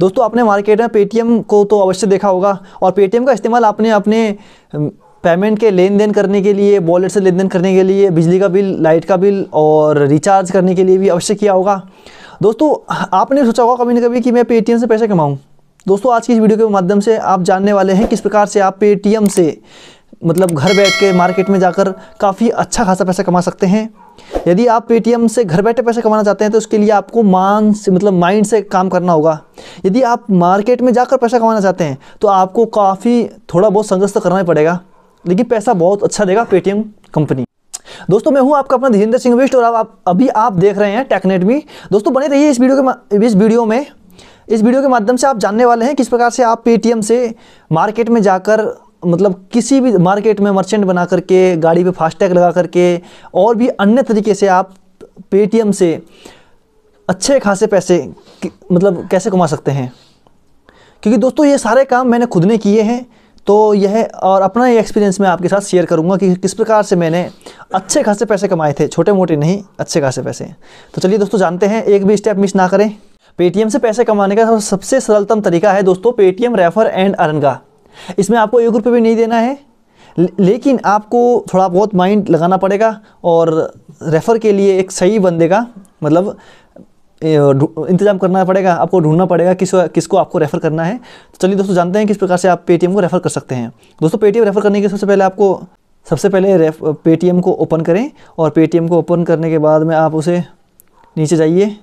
दोस्तों आपने मार्केट में पेटीएम को तो अवश्य देखा होगा और पेटीएम का इस्तेमाल आपने अपने पेमेंट के लेन देन करने के लिए वॉलेट से लेन देन करने के लिए बिजली का बिल लाइट का बिल और रिचार्ज करने के लिए भी अवश्य किया होगा दोस्तों आपने सोचा होगा कभी ना कभी कि मैं पेटीएम से पैसे कमाऊँ दोस्तों आज की इस वीडियो के माध्यम से आप जानने वाले हैं किस प्रकार से आप पेटीएम से मतलब घर बैठ के मार्केट में जाकर काफ़ी अच्छा खासा पैसा कमा सकते हैं यदि आप पेटीएम से घर बैठे पैसे कमाना चाहते हैं तो उसके लिए आपको मान से मतलब माइंड से काम करना होगा यदि आप मार्केट में जाकर पैसा कमाना चाहते हैं तो आपको काफ़ी थोड़ा बहुत संघर्ष तो करना ही पड़ेगा लेकिन पैसा बहुत अच्छा देगा पेटीएम कंपनी दोस्तों मैं हूं आपका अपना धीरेन्द्र सिंह विष्ट और आप अभी आप देख रहे हैं टेक्नेटमी दोस्तों बने रहिए इस वीडियो के इस वीडियो में इस वीडियो के माध्यम से आप जानने वाले हैं किस प्रकार से आप पेटीएम से मार्केट में जाकर मतलब किसी भी मार्केट में मर्चेंट बना करके गाड़ी पे फास्टैग लगा करके और भी अन्य तरीके से आप पेटीएम से अच्छे खासे पैसे मतलब कैसे कमा सकते हैं क्योंकि दोस्तों ये सारे काम मैंने खुद ने किए हैं तो यह और अपना ये एक्सपीरियंस मैं आपके साथ शेयर करूंगा कि किस प्रकार से मैंने अच्छे खासे पैसे कमाए थे छोटे मोटे नहीं अच्छे खासे पैसे तो चलिए दोस्तों जानते हैं एक भी स्टेप मिस ना करें पेटीएम से पैसे कमाने का सबसे सरलतम तरीका है दोस्तों पेटीएम रेफर एंड अर्न का इसमें आपको एक रुपये भी नहीं देना है लेकिन आपको थोड़ा बहुत माइंड लगाना पड़ेगा और रेफ़र के लिए एक सही बंदे का मतलब इंतजाम करना पड़ेगा आपको ढूंढना पड़ेगा किस किसको आपको रेफ़र करना है तो चलिए दोस्तों जानते हैं किस प्रकार से आप पेटीएम को रेफ़र कर सकते हैं दोस्तों पेटीएम रेफ़र करने के सबसे पहले आपको सबसे पहले रेफ पेटीएम को ओपन करें और पेटीएम को ओपन करने के बाद में आप उसे नीचे जाइए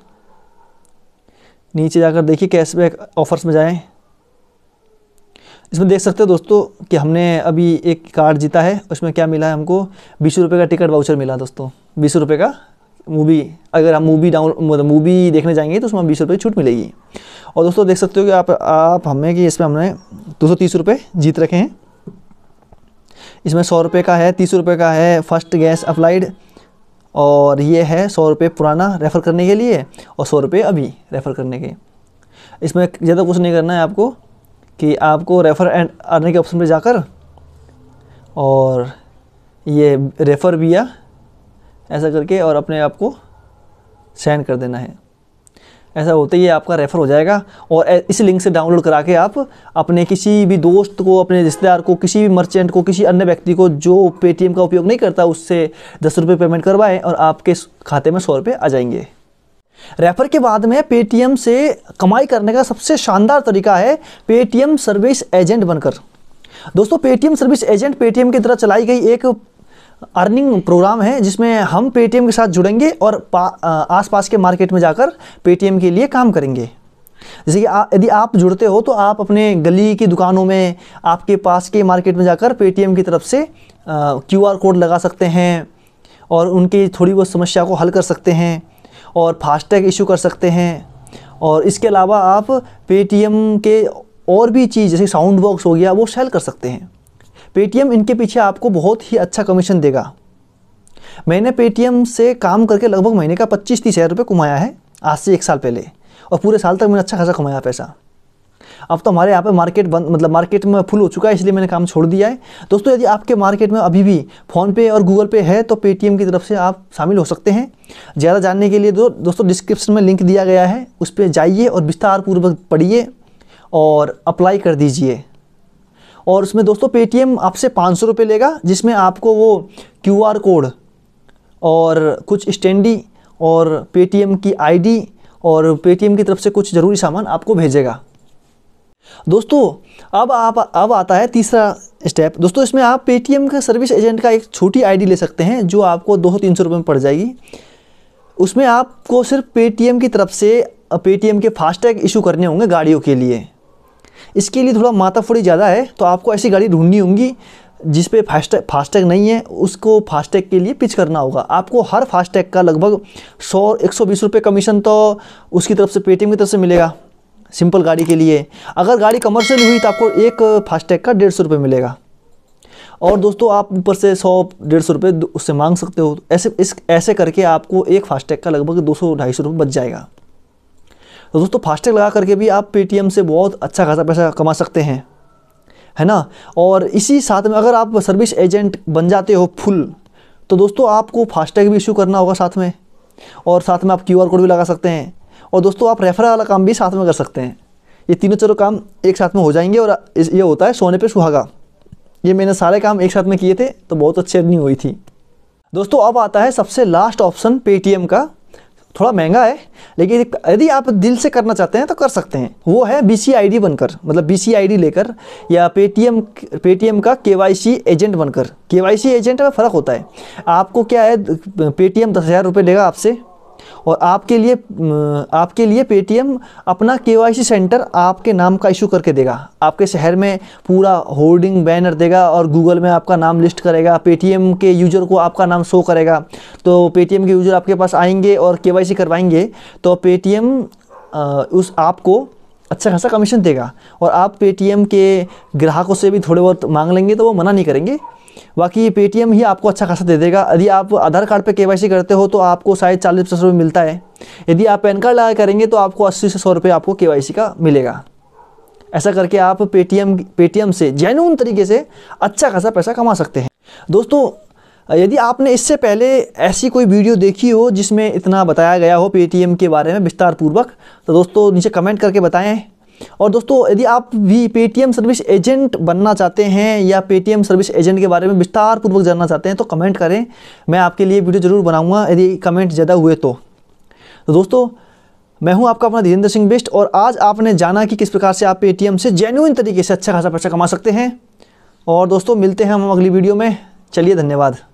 नीचे जाकर देखिए कैशबैक ऑफर्स में जाएँ इसमें देख सकते हो दोस्तों कि हमने अभी एक कार्ड जीता है उसमें क्या मिला है हमको बीस रुपये का टिकट वाउचर मिला दोस्तों बीस रुपये का मूवी अगर हम मूवी डाउन मतलब मूवी देखने जाएंगे तो उसमें बीस रुपये छूट मिलेगी और दोस्तों देख सकते हो कि आप आप हमें कि इसमें हमने दो सौ तीस रुपये जीत रखे हैं इसमें सौ रुपये का है तीस रुपये का है फर्स्ट गैस अप्लाइड और ये है सौ रुपये पुराना रेफ़र करने के लिए और सौ रुपये अभी रेफ़र करने के इसमें ज़्यादा कुछ नहीं करना है आपको कि आपको रेफ़र एंड अर्निंग के ऑप्शन पर जाकर और ये रेफ़र बिया ऐसा करके और अपने आप को सेंड कर देना है ऐसा होते ही आपका रेफ़र हो जाएगा और इस लिंक से डाउनलोड करा के आप अपने किसी भी दोस्त को अपने रिश्तेदार को किसी भी मर्चेंट को किसी अन्य व्यक्ति को जो पेटीएम का उपयोग नहीं करता उससे दस रुपये पेमेंट करवाएं और आपके खाते में सौ रुपये आ जाएंगे रेफर के बाद में पेटीएम से कमाई करने का सबसे शानदार तरीका है पेटीएम सर्विस एजेंट बनकर दोस्तों पेटीएम सर्विस एजेंट पेटीएम की तरह चलाई गई एक अर्निंग प्रोग्राम है जिसमें हम पेटीएम के साथ जुड़ेंगे और आसपास के मार्केट में जाकर पेटीएम के लिए काम करेंगे जैसे कि यदि आप जुड़ते हो तो आप अपने गली की दुकानों में आपके पास के मार्केट में जाकर पेटीएम की तरफ से क्यूआर कोड लगा सकते हैं और उनकी थोड़ी बहुत समस्या को हल कर सकते हैं और फास्टैग इशू कर सकते हैं और इसके अलावा आप पेटीएम के और भी चीज़ जैसे साउंड बॉक्स हो गया वो सेल कर सकते हैं पेटीएम इनके पीछे आपको बहुत ही अच्छा कमीशन देगा मैंने पेटीएम से काम करके लगभग महीने का पच्चीस तीस हज़ार रुपये कमाया है आज से एक साल पहले और पूरे साल तक मैंने अच्छा खासा कमाया पैसा अब तो हमारे यहाँ पे मार्केट बंद मतलब मार्केट में फुल हो चुका है इसलिए मैंने काम छोड़ दिया है दोस्तों यदि आपके मार्केट में अभी भी फ़ोनपे और गूगल पे है तो पेटीएम की तरफ से आप शामिल हो सकते हैं ज़्यादा जानने के लिए दो, दोस्तों डिस्क्रिप्शन में लिंक दिया गया है उस पर जाइए और विस्तारपूर्वक पढ़िए और अप्लाई कर दीजिए और उसमें दोस्तों पेटीएम आपसे पाँच सौ रुपये लेगा जिसमें आपको वो क्यू आर कोड और कुछ स्टैंडी और पेटीएम की आईडी और पेटीएम की तरफ से कुछ ज़रूरी सामान आपको भेजेगा दोस्तों अब आप अब आता है तीसरा स्टेप दोस्तों इसमें आप पेटीएम का सर्विस एजेंट का एक छोटी आईडी ले सकते हैं जो आपको दो तीन सौ रुपये में पड़ जाएगी उसमें आपको सिर्फ पेटीएम की तरफ से पेटीएम के फास्टैग इशू करने होंगे गाड़ियों के लिए इसके लिए थोड़ा माता फोड़ी ज़्यादा है तो आपको ऐसी गाड़ी ढूंढनी होगी जिस पे फास्टैग फास्टैग नहीं है उसको फास्टैग के लिए पिच करना होगा आपको हर फास्टैग का लगभग सौ एक सौ बीस रुपये कमीशन तो उसकी तरफ से पेटीएम की तरफ से मिलेगा सिंपल गाड़ी के लिए अगर गाड़ी कमर्शियल हुई तो आपको एक फास्टैग का डेढ़ सौ रुपये मिलेगा और दोस्तों आप ऊपर से सौ डेढ़ सौ रुपये उससे मांग सकते हो ऐसे इस ऐसे करके आपको एक फास्टैग का लगभग दो सौ ढाई सौ रुपये बच जाएगा तो दोस्तों फास्टैग लगा करके भी आप पेटीएम से बहुत अच्छा खासा पैसा कमा सकते हैं है ना और इसी साथ में अगर आप सर्विस एजेंट बन जाते हो फुल तो दोस्तों आपको फास्टैग भी इशू करना होगा साथ में और साथ में आप क्यू कोड भी लगा सकते हैं और दोस्तों आप रेफर वाला काम भी साथ में कर सकते हैं ये तीनों चारों काम एक साथ में हो जाएंगे और ये होता है सोने पर सुहागा ये मैंने सारे काम एक साथ में किए थे तो बहुत अच्छी अर्निंग हुई थी दोस्तों अब आता है सबसे लास्ट ऑप्शन पेटीएम का थोड़ा महंगा है लेकिन यदि आप दिल से करना चाहते हैं तो कर सकते हैं वो है बी सी आई डी बनकर मतलब बी सी आई डी लेकर या पेटीएम पेटीएम का के वाई सी एजेंट बनकर के वाई सी एजेंट में फ़र्क होता है आपको क्या है पेटीएम दस हज़ार रुपये लेगा आपसे और आपके लिए आपके लिए पेटीएम अपना केवाईसी सेंटर आपके नाम का इशू करके देगा आपके शहर में पूरा होर्डिंग बैनर देगा और गूगल में आपका नाम लिस्ट करेगा पेटीएम के यूज़र को आपका नाम शो करेगा तो पेटीएम के यूज़र आपके पास आएंगे और केवाईसी करवाएंगे तो पेटीएम उस आपको अच्छा खासा कमीशन देगा और आप पेटीएम के ग्राहकों से भी थोड़े बहुत मांग लेंगे तो वो मना नहीं करेंगे बाकी ये पेटीएम ही आपको अच्छा खासा दे देगा यदि आप आधार कार्ड पे केवाईसी करते हो तो आपको शायद चालीस पचास रुपये मिलता है यदि आप पैन कार्ड लगा करेंगे तो आपको अस्सी से सौ रुपये आपको के का मिलेगा ऐसा करके आप पेटीएम पेटीएम से जेन्यून तरीके से अच्छा खासा पैसा कमा सकते हैं दोस्तों यदि आपने इससे पहले ऐसी कोई वीडियो देखी हो जिसमें इतना बताया गया हो पेटीएम के बारे में विस्तार पूर्वक तो दोस्तों नीचे कमेंट करके बताएं और दोस्तों यदि आप भी पेटीएम सर्विस एजेंट बनना चाहते हैं या पेटीएम सर्विस एजेंट के बारे में विस्तार पूर्वक जानना चाहते हैं तो कमेंट करें मैं आपके लिए वीडियो ज़रूर बनाऊँगा यदि कमेंट ज़्यादा हुए तो।, तो, दोस्तों मैं हूं आपका अपना धीरेन्द्र सिंह बेस्ट और आज आपने जाना कि किस प्रकार से आप पेटीएम से जेन्यून तरीके से अच्छा खासा पैसा कमा सकते हैं और दोस्तों मिलते हैं हम अगली वीडियो में चलिए धन्यवाद